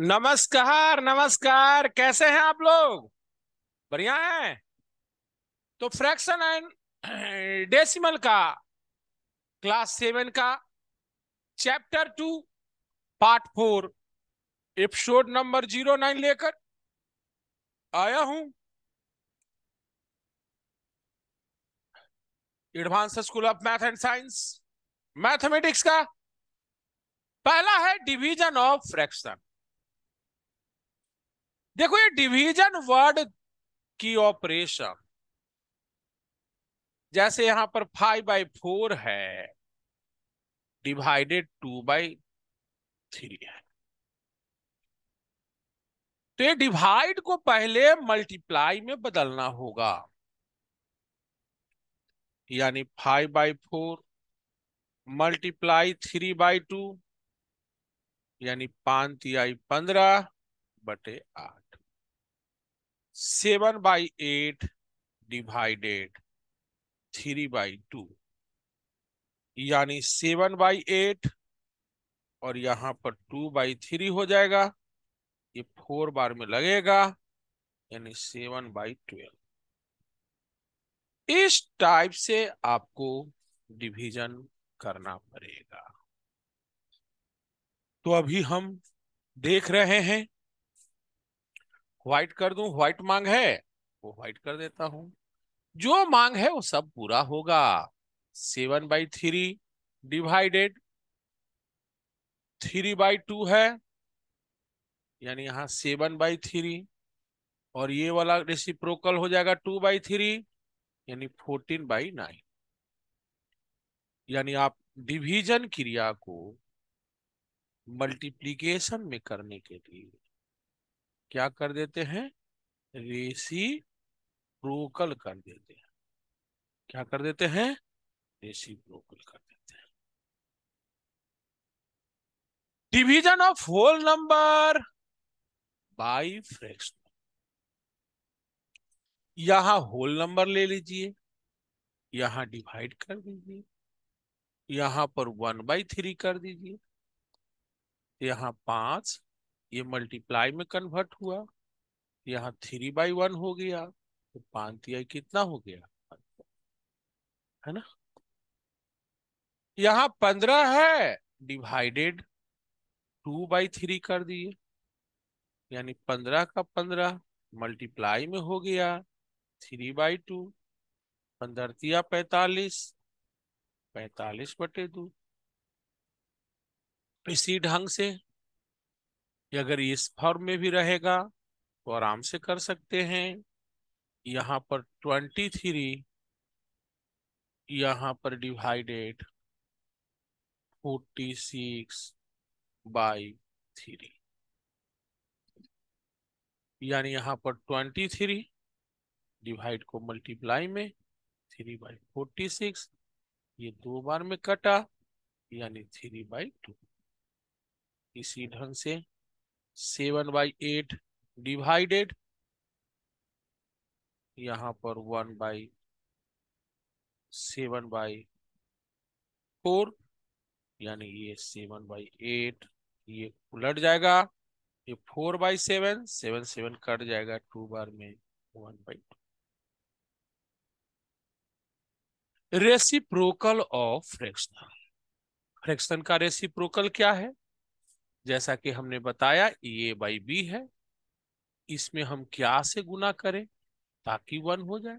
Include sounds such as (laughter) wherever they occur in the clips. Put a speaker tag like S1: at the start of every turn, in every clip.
S1: नमस्कार नमस्कार कैसे हैं आप लोग बढ़िया हैं तो फ्रैक्शन एंड (clears throat) डेसिमल का क्लास सेवन का chapter two part four episode number zero nine लेकर आया हूं advance school of math and science mathematics का पहला है डिवीजन ऑफ फ्रैक्शन देखो ये डिवीजन वर्ड की ऑपरेशन जैसे यहां पर फाइव बाई फोर है डिवाइडेड टू बाई थ्री है तो ये डिवाइड को पहले मल्टीप्लाई में बदलना होगा यानी five by four multiply three by two यानी पांच आई पंद्रह बटे आठ seven by eight divided three by two यानी सेवन बाई एट और यहां पर टू बाई थ्री हो जाएगा ये फोर बार में लगेगा यानी सेवन बाई ट्वेल्व इस टाइप से आपको डिवीजन करना पड़ेगा तो अभी हम देख रहे हैं व्हाइट कर दूं व्हाइट मांग है वो व्हाइट कर देता हूं जो मांग है वो सब पूरा होगा seven by three divided three by two है यानी यहां सेवन बाई थ्री और ये वाला रेसिप्रोकल हो जाएगा टू बाई थ्री यानी फोर्टीन बाई नाइन यानी आप डिवीजन क्रिया को मल्टीप्लीकेशन में करने के लिए क्या कर देते हैं रेसी प्रोकल कर देते हैं क्या कर देते हैं रेसी प्रोकल कर देते हैं division of whole number by fraction यहां होल नंबर ले लीजिए यहां डिवाइड कर दीजिए यहां पर वन बाई थ्री कर दीजिए यहां पांच ये मल्टीप्लाई में कन्वर्ट हुआ यहाँ थ्री बाई वन हो गया तो पान तिहाई कितना हो गया है ना यहाँ पंद्रह है डिवाइडेड टू बाई थ्री कर दिए यानी पंद्रह का पंद्रह मल्टीप्लाई में हो गया थ्री बाई टू पंद्रतिया पैतालीस पैतालीस बटे दो इसी ढंग से अगर इस फॉर्म में भी रहेगा तो आराम से कर सकते हैं यहाँ पर ट्वेंटी थ्री यहाँ पर divided forty six by three यानी यहाँ पर ट्वेंटी थ्री डिवाइड को मल्टीप्लाई में थ्री बाई फोर्टी सिक्स ये दो बार में कटा यानी थ्री बाई टू इसी ढंग से सेवन बाई एट डिवाइडेड यहां पर one by seven by four यानी ये सेवन बाई एट ये उलट जाएगा ये four by seven seven seven cut जाएगा टू बार में one by two reciprocal of fractional fraction का रेसिप्रोकल क्या है जैसा कि हमने बताया ए बाई बी है इसमें हम क्या से गुना करें ताकि वन हो जाए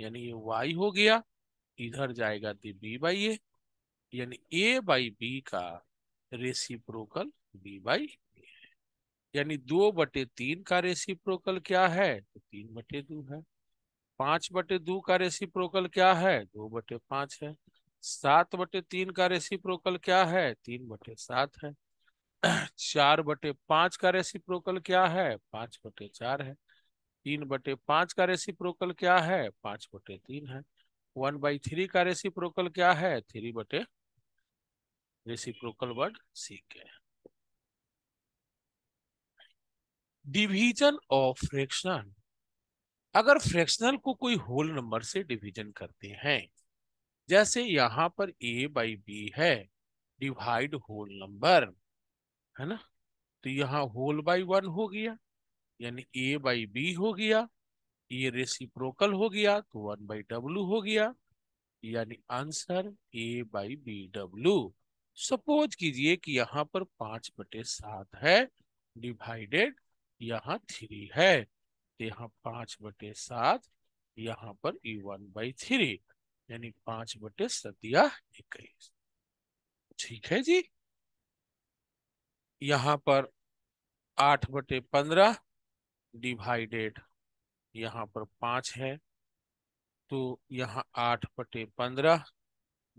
S1: यानी ये वाई हो गया इधर जाएगा तो बी बाई ए यानी ए बाई बी का रेसिप्रोकल बी बाई ए है यानी दो बटे तीन का रेसिप्रोकल क्या है तो तीन बटे दो है पांच बटे दो का रेसिप्रोकल क्या है दो बटे पांच है सात बटे तीन का रेसिप्रोकल क्या है तीन बटे सात है चार बटे पांच का रेसिप्रोकल क्या है पांच बटे चार है तीन बटे पांच का रेसिप्रोकल क्या है पांच बटे तीन है वन बाई थ्री का रेसिप्रोकल क्या है थ्री बटे प्रोकल वर्ड सी के डिवीजन ऑफ फ्रैक्शनल अगर फ्रैक्शनल को कोई होल नंबर से डिवीजन करते हैं जैसे यहां पर ए बाई बी है डिवाइड होल नंबर है ना तो यहाँ होल बाई वन हो गया यानी ए बाई बी हो गया ये रेसिप्रोकल हो गया तो वन बाई डब्लू हो गया यानी answer A by B W suppose कीजिए कि यहाँ पर पांच बटे सात है डिवाइडेड यहाँ थ्री है तो यहाँ पांच बटे सात यहाँ पर ए वन बाई थ्री यानी पांच बटे सतिया इक्कीस ठीक है जी यहाँ पर आठ बटे पंद्रह डिवाइडेड यहाँ पर पांच है तो यहाँ आठ बटे पंद्रह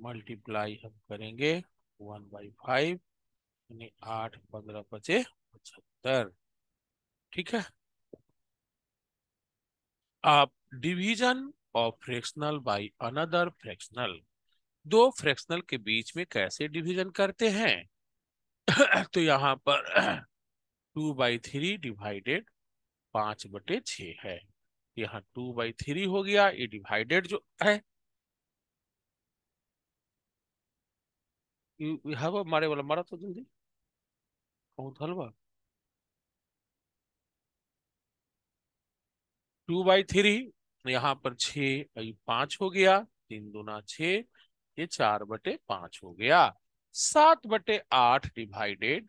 S1: मल्टीप्लाई हम करेंगे वन बाई फाइव यानी आठ पंद्रह बचे पचहत्तर ठीक है आप division of fractional by another fractional दो फ्रैक्शनल के बीच में कैसे डिवीजन करते हैं (coughs) तो यहाँ पर टू बाई थ्री डिवाइडेड पांच बटे छ है यहाँ टू बाई थ्री हो गया ये डिवाइडेड जो है मारे वाला मारा तो जल्दी कहूँ हलवा टू बाई थ्री यहाँ पर छ पांच हो गया तीन दुना छ ये चार बटे पांच हो गया सात बटे आठ डिवाइडेड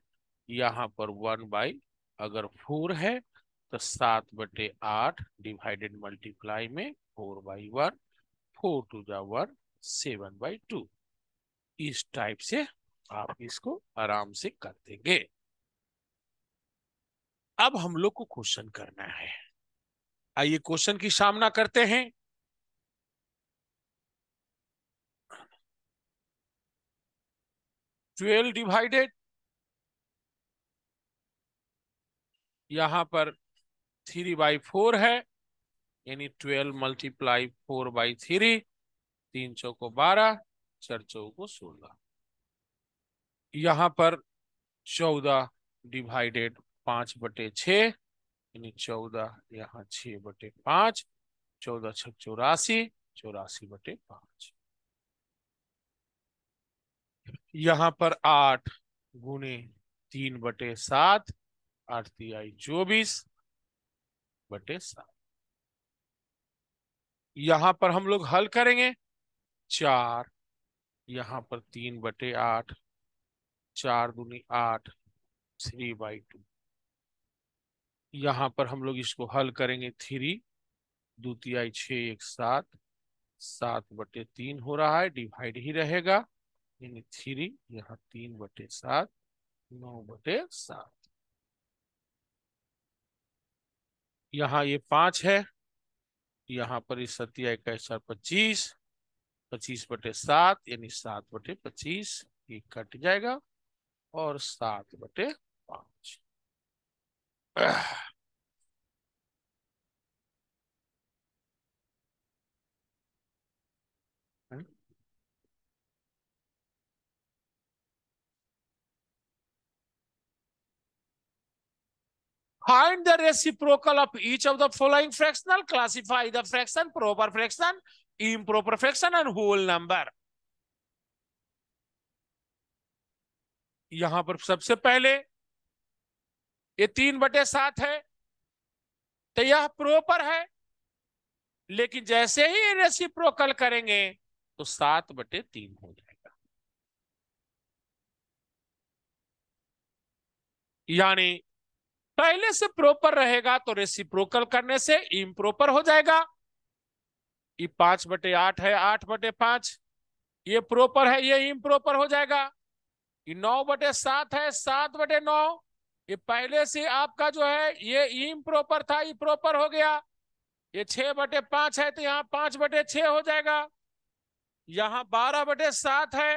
S1: यहां पर वन बाई अगर फोर है तो सात बटे आठ डिवाइडेड मल्टीप्लाई में four by one four two जा वन सेवन बाई टू इस टाइप से आप इसको आराम से कर देंगे अब हम लोग को क्वेश्चन करना है आइए क्वेश्चन की सामना करते हैं 12 डिवाइडेड यहां पर थ्री बाई फोर है यानी 12 मल्टीप्लाई फोर बाई थ्री तीन सौ को बारह चार सौ को सोलह यहाँ पर चौदह डिवाइडेड पांच बटे छी चौदह यहाँ छ बटे पांच चौदह छ चौरासी चौरासी बटे पांच यहां पर आठ गुने तीन बटे सात आठ आई चौबीस बटे सात यहां पर हम लोग हल करेंगे चार यहां पर तीन बटे आठ चार दूनी आठ थ्री बाई टू यहाँ पर हम लोग इसको हल करेंगे थ्री दो तिहाई छ एक सात सात बटे तीन हो रहा है डिवाइड ही रहेगा यानी थ्री यहाँ तीन बटे सात नौ बटे सात यहाँ ये पांच है यहाँ पर इस सत्या इक्कीस चार पच्चीस पच्चीस बटे सात यानी सात बटे पच्चीस ये कट जाएगा और सात बटे पांच (clears throat) Find the reciprocal of each of the following fractional. Classify the fraction, proper fraction, improper fraction, and whole number. यहां पर सबसे पहले ये तीन बटे सात है तो यह प्रोपर है लेकिन जैसे ही रेसिप्रोकल करेंगे तो सात बटे तीन हो जाएगा यानी पहले से प्रॉपर रहेगा तो रेसिप्रोकल करने से इम्प्रोपर हो जाएगा ये पांच बटे आठ है आठ बटे पांच ये प्रॉपर है ये इम्प्रोपर हो जाएगा ये नौ बटे सात है सात बटे नौ ये पहले से आपका जो है ये इम्प्रोपर था ये प्रॉपर हो गया ये छह बटे पांच है तो यहाँ पांच बटे छ हो जाएगा यहाँ बारह बटे सात है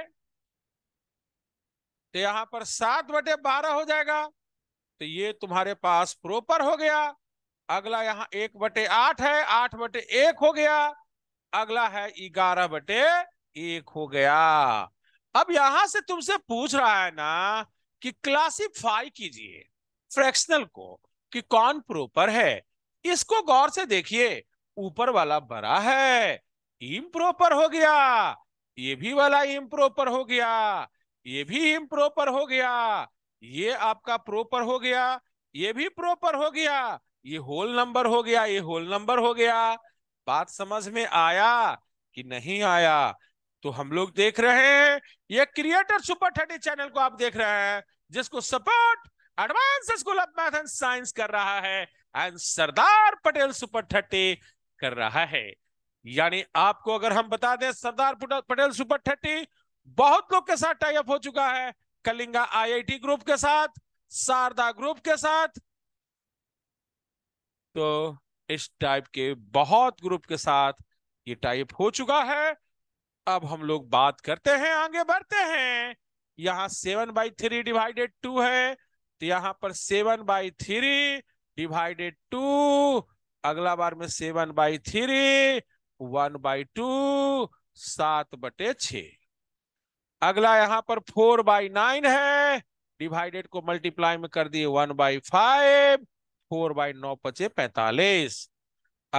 S1: तो यहाँ पर सात बटे बारह हो जाएगा तो ये तुम्हारे पास प्रोपर हो गया अगला यहाँ एक बटे आठ है आठ बटे एक हो गया अगला है ग्यारह बटे एक हो गया अब यहां से तुमसे पूछ रहा है ना कि क्लासिफाई कीजिए फ्रैक्शनल को कि कौन प्रोपर है इसको गौर से देखिए ऊपर वाला बड़ा है प्रोपर हो गया ये भी वाला प्रोपर हो गया ये भी प्रोपर हो गया ये आपका प्रोपर हो गया ये भी प्रोपर हो गया ये होल नंबर हो गया ये होल नंबर हो गया बात समझ में आया कि नहीं आया तो हम लोग देख रहे हैं ये क्रिएटर सुपर थर्टी चैनल को आप देख रहे हैं जिसको support advance school of math and science कर रहा है and Sardar Patel super thirty कर रहा है यानी आपको अगर हम बता दें सरदार पटेल सुपर थर्टी बहुत लोग के साथ टाइप हो चुका है कलिंगा आईआईटी ग्रुप के साथ शारदा ग्रुप के साथ तो इस टाइप के बहुत ग्रुप के साथ ये टाइप हो चुका है अब हम लोग बात करते हैं आगे बढ़ते हैं यहाँ seven by three divided two है तो यहाँ पर seven by three divided two अगला बार में seven by three one by two सात बटे छे अगला यहां पर फोर बाई नाइन है डिवाइडेड को मल्टीप्लाई में कर दिए one by five four by नौ पचे पैतालीस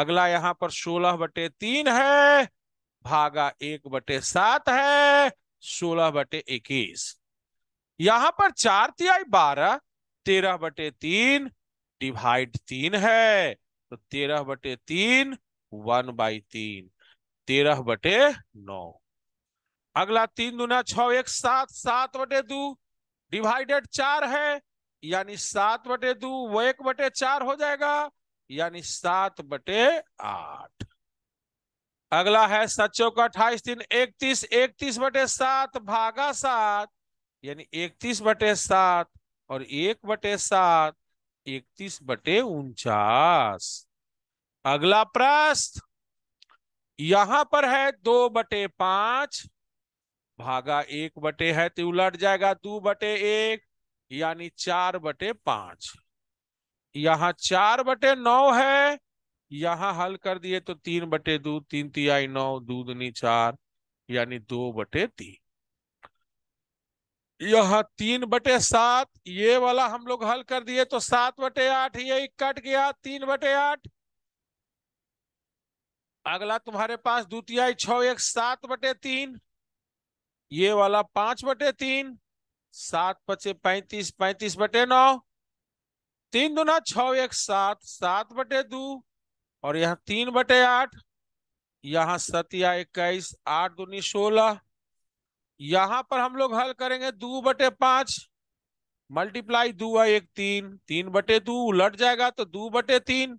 S1: अगला यहां पर सोलह बटे तीन है भागा एक बटे सात है सोलह बटे इक्कीस यहां पर चार तिहाई बारह तेरह बटे तीन डिवाइड तीन है तो तेरह बटे तीन वन बाई तीन तेरह बटे नौ अगला तीन दुना छ एक सात सात बटे दू डिवाइडेड चार है यानी सात बटे दू वो एक बटे चार हो जाएगा यानी सात बटे आठ अगला है सचो का अट्ठाईस तीन इकतीस इकतीस बटे सात भागा सात यानी इकतीस बटे सात और एक बटे सात इकतीस बटे उनचास अगला प्रश्न यहां पर है दो बटे पांच भागा एक बटे है तो उलट जाएगा दो बटे एक यानी चार बटे पांच यहाँ चार बटे नौ है यहाँ हल कर दिए तो तीन बटे दो तीन तिहाई नौ दो दूनी चार यानी दो बटे तीन यहाँ तीन बटे सात ये वाला हम लोग हल कर दिए तो सात बटे आठ ये कट गया तीन बटे आठ अगला तुम्हारे पास द्वितीय छ एक सात बटे तीन ये वाला पांच बटे तीन सात पचे पैंतीस पैंतीस बटे नौ तीन दुना छ एक सात सात बटे दो और यहाँ तीन बटे आठ यहाँ सतिया इक्कीस आठ दुनी सोलह यहाँ पर हम लोग हल करेंगे दो बटे पांच मल्टीप्लाई दो एक तीन तीन बटे दो उलट जाएगा तो दो बटे तीन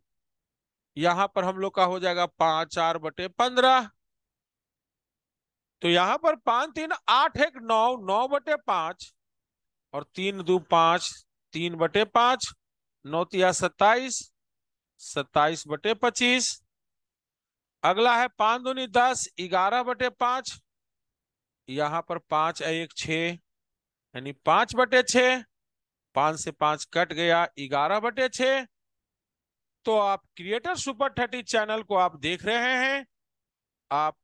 S1: यहाँ पर हम लोग का हो जाएगा पांच चार बटे पंद्रह तो यहां पर पांच तीन आठ एक नौ नौ बटे पांच और तीन दो पांच तीन बटे पांच नौ तिया सत्ताईस सत्ताईस बटे पच्चीस अगला है पांच दूनी दस ग्यारह बटे पांच यहां पर पांच एक छ यानी पांच बटे छ पांच से पांच कट गया ग्यारह बटे छ तो आप क्रिएटर सुपर थर्टी चैनल को आप देख रहे हैं आप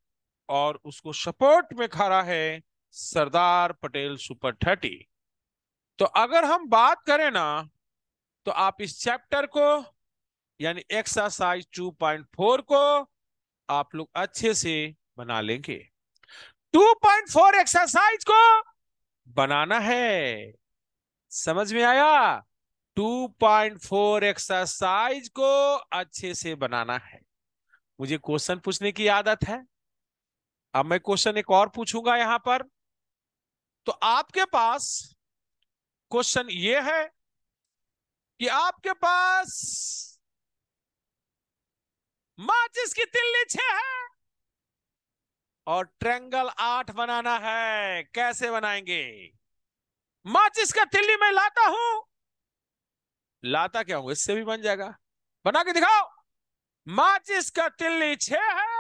S1: और उसको सपोर्ट में खड़ा है सरदार पटेल सुपर थर्टी तो अगर हम बात करें ना तो आप इस चैप्टर को यानी एक्सरसाइज 2.4 को आप लोग अच्छे से बना लेंगे 2.4 एक्सरसाइज को बनाना है समझ में आया 2.4 एक्सरसाइज को अच्छे से बनाना है मुझे क्वेश्चन पूछने की आदत है अब मैं क्वेश्चन एक और पूछूंगा यहां पर तो आपके पास क्वेश्चन ये है कि आपके पास माचिस की तिल्ली छह है और ट्रेंगल आठ बनाना है कैसे बनाएंगे माचिस का तिल्ली मैं लाता हूं लाता क्या हूं इससे भी बन जाएगा बना के दिखाओ माचिस का तिल्ली छे है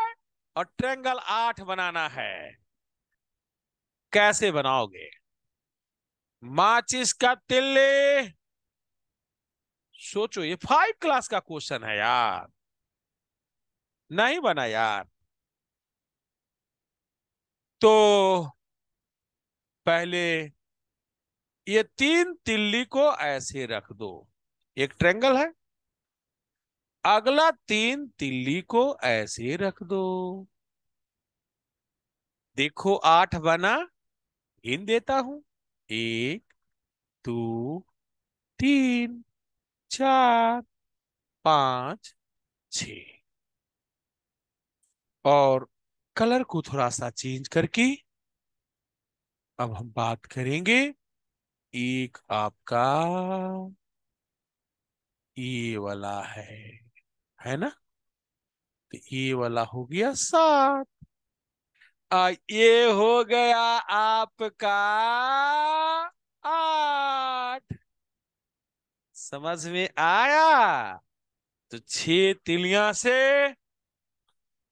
S1: और ट्रेंगल आठ बनाना है कैसे बनाओगे माचिस का तिल्ले सोचो ये फाइव क्लास का क्वेश्चन है यार नहीं बना यार तो पहले ये तीन तिल्ली को ऐसे रख दो एक ट्रेंगल है अगला तीन तिल्ली को ऐसे रख दो देखो आठ बना इन देता हूं एक दो तीन चार पांच छ और कलर को थोड़ा सा चेंज करके अब हम बात करेंगे एक आपका ये वाला है है ना तो ये वाला हो गया सात ये हो गया आपका आठ समझ में आया तो छह तिलिया से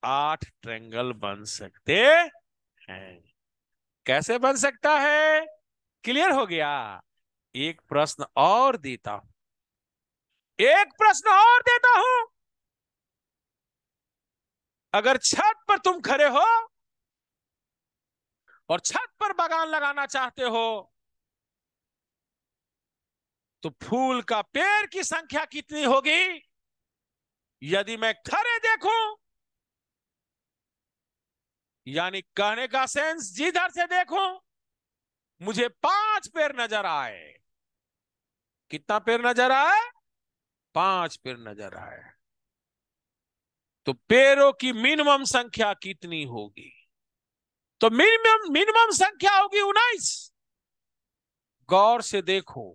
S1: आठ ट्रेंगल बन सकते हैं कैसे बन सकता है क्लियर हो गया एक प्रश्न और देता हूं एक प्रश्न और देता हूं अगर छत पर तुम खड़े हो और छत पर बागान लगाना चाहते हो तो फूल का पेड़ की संख्या कितनी होगी यदि मैं खड़े देखूं यानी कहने का सेंस जिधर से देखूं मुझे पांच पेड़ नजर आए कितना पेड़ नजर आए पांच पेड़ नजर आए तो पेड़ों की मिनिमम संख्या कितनी होगी तो मिनिमम मिनिमम संख्या होगी उन्नीस गौर से देखो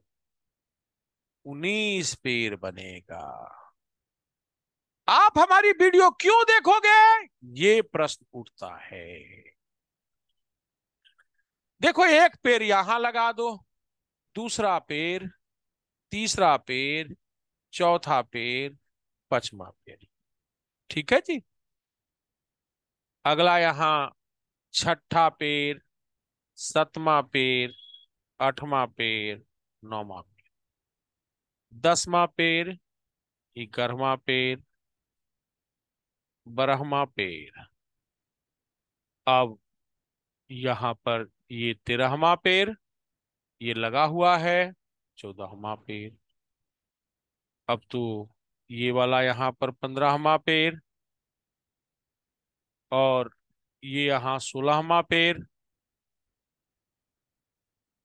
S1: उन्नीस पेड़ बनेगा आप हमारी वीडियो क्यों देखोगे ये प्रश्न उठता है देखो एक पेड़ यहां लगा दो दूसरा पेड़ तीसरा पेड़ चौथा पेड़ पचवा पेड़ ठीक है जी अगला यहाँ छठा पेड़ सतवा पेड़ आठवा पेड़ नौवा पेड़ दसवा पेड़ ग्यारहवा पेड़ बारहवा पेड़ अब यहाँ पर ये तेरहवा पेड़ ये लगा हुआ है चौदहवा पेड़ अब तो ये वाला यहाँ पर पंद्रहवा पेड़ और ये यहाँ सोलहवा पेड़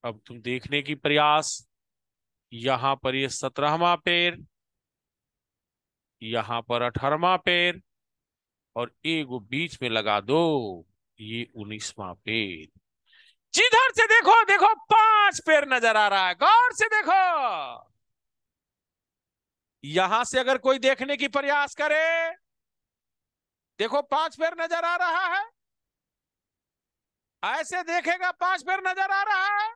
S1: अब तुम देखने की प्रयास यहाँ पर ये सत्रहवा पेड़ यहाँ पर अठारवा पेड़ और एगो बीच में लगा दो ये उन्नीसवा पेड़ जिधर से देखो देखो पांच पेड़ नजर आ रहा है गौर से देखो यहां से अगर कोई देखने की प्रयास करे देखो पांच पैर नजर आ रहा है ऐसे देखेगा पांच पैर नजर आ रहा है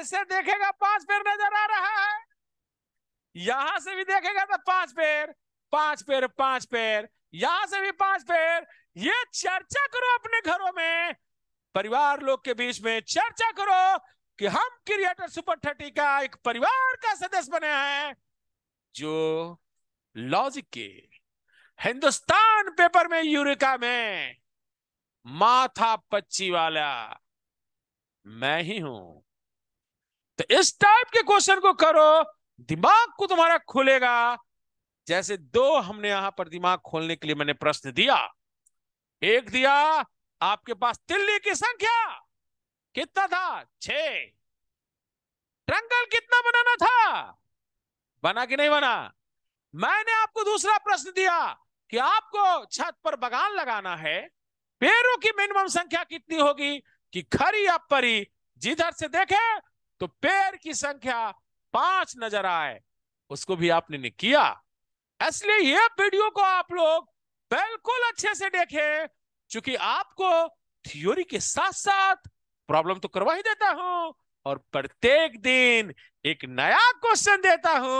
S1: ऐसे देखेगा पांच पैर नजर आ रहा है यहां से भी देखेगा तो पांच पैर पांच पैर पांच पैर यहां से भी पांच पैर ये चर्चा करो अपने घरों में परिवार लोग के बीच में चर्चा करो कि हम क्रिएटर सुपर थर्टी का एक परिवार का सदस्य बने हैं जो लॉजिक के हिंदुस्तान पेपर में यूरिका में माथा पच्ची वाला मैं ही हूं तो इस टाइप के क्वेश्चन को करो दिमाग को तुम्हारा खुलेगा जैसे दो हमने यहां पर दिमाग खोलने के लिए मैंने प्रश्न दिया एक दिया आपके पास तिल्ली की संख्या कितना था छ ट्रंकल कितना बनाना था बना कि नहीं बना मैंने आपको दूसरा प्रश्न दिया कि आपको छत पर बगान लगाना है पेड़ों की मिनिमम संख्या कितनी होगी कि खरी या परी जिधर से देखे तो पेड़ की संख्या पांच नजर आए उसको भी आपने ने किया इसलिए यह वीडियो को आप लोग बिल्कुल अच्छे से देखें क्योंकि आपको थ्योरी के साथ साथ प्रॉब्लम तो करवा ही देता हूं और प्रत्येक दिन एक नया क्वेश्चन देता हूं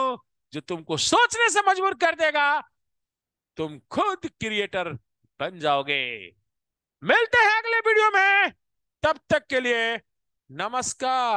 S1: जो तुमको सोचने से मजबूर कर देगा तुम खुद क्रिएटर बन जाओगे मिलते हैं अगले वीडियो में तब तक के लिए नमस्कार